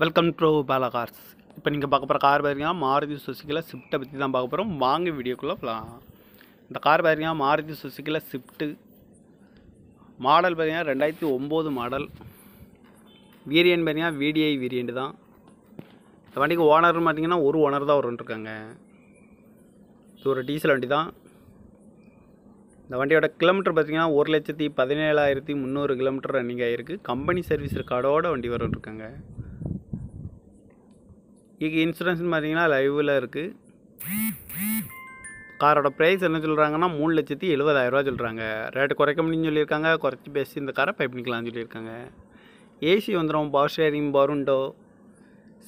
welcome to Bala cars இப்போ நீங்கள் பார்க்க போகிற கார் பார்த்தீங்கன்னா மாருதி சுசுக்கியில் ஸ்விஃப்ட்டை பற்றி தான் பார்க்க போகிறோம் வாங்க வீடியோக்குள்ளே போகலாம் இந்த கார் பார்த்தீங்கன்னா மாருதி சுசுக்கியில் ஸ்விஃப்ட்டு மாடல் பார்த்தீங்கன்னா ரெண்டாயிரத்தி ஒம்பது மாடல் வீரியன் பார்த்தீங்கன்னா விடிஐ வீரியன் தான் இந்த வண்டிக்கு ஓனர்னு பார்த்தீங்கன்னா ஒரு ஓனர் தான் வரும்ன்ட்ருக்காங்க இது ஒரு டீசல் வண்டி தான் இந்த வண்டியோட கிலோமீட்டர் பார்த்தீங்கன்னா ஒரு லட்சத்தி பதினேழாயிரத்தி முந்நூறு கிலோமீட்டர் ரன்னிங் ஆகிருக்கு கம்பெனி சர்வீஸ் கார்டோட வண்டி வரும்ன்ட்ருக்காங்க இங்கே இன்சூரன்ஸ்னு பார்த்தீங்கன்னா லைவில் இருக்குது காரோட ப்ரைஸ் என்ன சொல்கிறாங்கன்னா மூணு லட்சத்தி எழுபதாயிரரூவா சொல்கிறாங்க ரேட்டு குறைக்க முடியும்னு சொல்லியிருக்காங்க குறைச்சி பேசி இந்த காரை பை பண்ணிக்கலாம்னு சொல்லியிருக்காங்க ஏசி வந்துடும் பவர் ஷேரிங் பவருண்டோ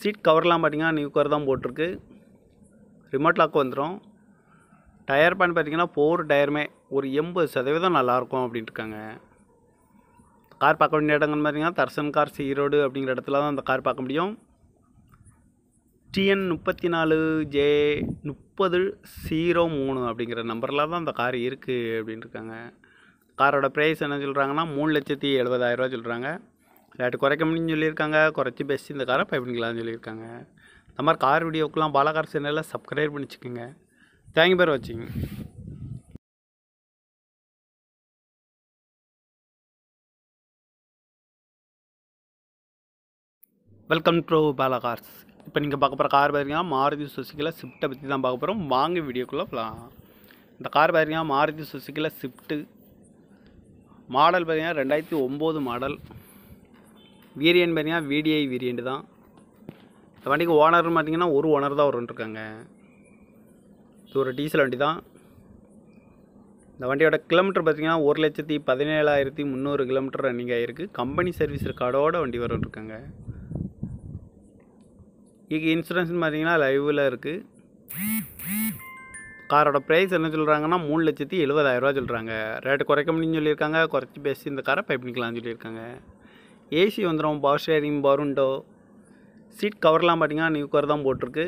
சீட் கவர்லாம் பார்த்திங்கன்னா நியூ கவர் தான் போட்டிருக்கு ரிமோட் லாக் வந்துடும் டயர் பேன் பார்த்திங்கன்னா ஃபோர் டயருமே ஒரு எண்பது சதவீதம் நல்லாயிருக்கும் அப்படின்ட்டுருக்காங்க கார் பார்க்க வேண்டிய இடங்கள் பார்த்திங்கன்னா தர்சன் கார் சீரோடு அப்படிங்கிற இடத்துல தான் அந்த கார் பார்க்க முடியும் டிஎன் முப்பத்தி நாலு ஜே முப்பது ஜீரோ மூணு அப்படிங்கிற நம்பரில் தான் அந்த கார் இருக்குது இருக்காங்க காரோட ப்ரைஸ் என்ன சொல்கிறாங்கன்னா மூணு லட்சத்தி எழுபதாயிரரூவா சொல்கிறாங்க ரேட்டு குறைக்க முடியும்னு சொல்லியிருக்காங்க குறைச்சி பெஸ்ட் இந்த காரை பயப்படிக்கலாம்னு சொல்லியிருக்காங்க இந்த மாதிரி கார் வீடியோக்கெலாம் பாலகார் சேனலில் சப்ஸ்கிரைப் பண்ணிச்சுக்கோங்க தேங்க்யூ பேர் வச்சுங்க வெல்கம் டு பாலா கார்ஸ் இப்போ நீங்கள் பார்க்க போகிற கார் பார்த்தீங்கன்னா மாருதி சுசுக்கியில் ஸ்விஃப்ட்டை பற்றி தான் பார்க்க போகிறோம் வாங்க வீடியோக்குள்ளே போகலாம் இந்த கார் பார்த்தீங்கன்னா மாருதி சுசுக்கியில் ஸ்விஃப்ட்டு மாடல் பார்த்தீங்கன்னா ரெண்டாயிரத்தி ஒம்பது மாடல் வீரியன் பார்த்தீங்கன்னா விடிஐ வேரியண்ட் தான் இந்த வண்டிக்கு ஓனர்னு பார்த்தீங்கன்னா ஒரு ஓனர் தான் வரும்ன்ட்ருக்காங்க இது ஒரு டீசல் வண்டி தான் இந்த வண்டியோட கிலோமீட்டர் பார்த்தீங்கன்னா ஒரு லட்சத்தி பதினேழாயிரத்தி முந்நூறு கிலோமீட்டர் ரன்னிங் ஆகிருக்கு கம்பெனி சர்வீஸ் கார்டோட வண்டி வரும்ன்ட்ருக்காங்க இதுக்கு இன்சூரன்ஸ்னு பார்த்தீங்கன்னா லைவில் இருக்குது காரோட ப்ரைஸ் என்ன சொல்கிறாங்கன்னா மூணு லட்சத்தி எழுபதாயிரரூவா சொல்கிறாங்க ரேட்டு குறைக்க முடியும்னு சொல்லியிருக்காங்க குறைச்சி பேசி இந்த காரை பை பண்ணிக்கலாம்னு சொல்லியிருக்காங்க ஏசி வந்துடும் பவர் ஷேரிங் பவருண்டோ சீட் கவர்லாம் பார்த்தீங்கன்னா நியூ கவர் தான் போட்டிருக்கு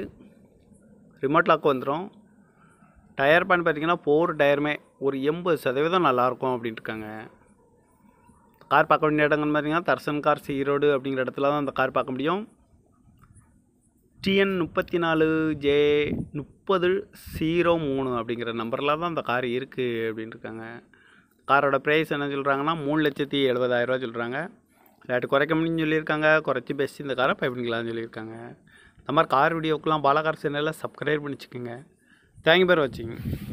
ரிமோட் லாக் வந்துடும் டயர் பேன் பார்த்தீங்கன்னா போர் டயருமே ஒரு எண்பது சதவீதம் நல்லாயிருக்கும் அப்படின்ட்டு இருக்காங்க கார் பார்க்க வேண்டிய இடங்கள் பார்த்தீங்கன்னா தர்சன் கார் சீரோடு அப்படிங்கிற இடத்துல தான் அந்த கார் பார்க்க முடியும் டிஎன் முப்பத்தி நாலு ஜே முப்பது ஜீரோ மூணு அப்படிங்கிற நம்பரில் தான் அந்த கார் இருக்குது இருக்காங்க காரோட ப்ரைஸ் என்ன சொல்கிறாங்கன்னா மூணு லட்சத்தி எழுபதாயிரரூவா சொல்கிறாங்க ரேட்டு குறைக்க முடியும்னு சொல்லியிருக்காங்க குறைச்சி பெஸ்ட் இந்த காரை பண்ணிக்கலாம்னு சொல்லியிருக்காங்க இந்த மாதிரி கார் வீடியோக்கெலாம் பாலகார் சேனலில் சப்ஸ்கிரைப் பண்ணிச்சுக்கோங்க தேங்க்யூ பேர் வச்சுங்க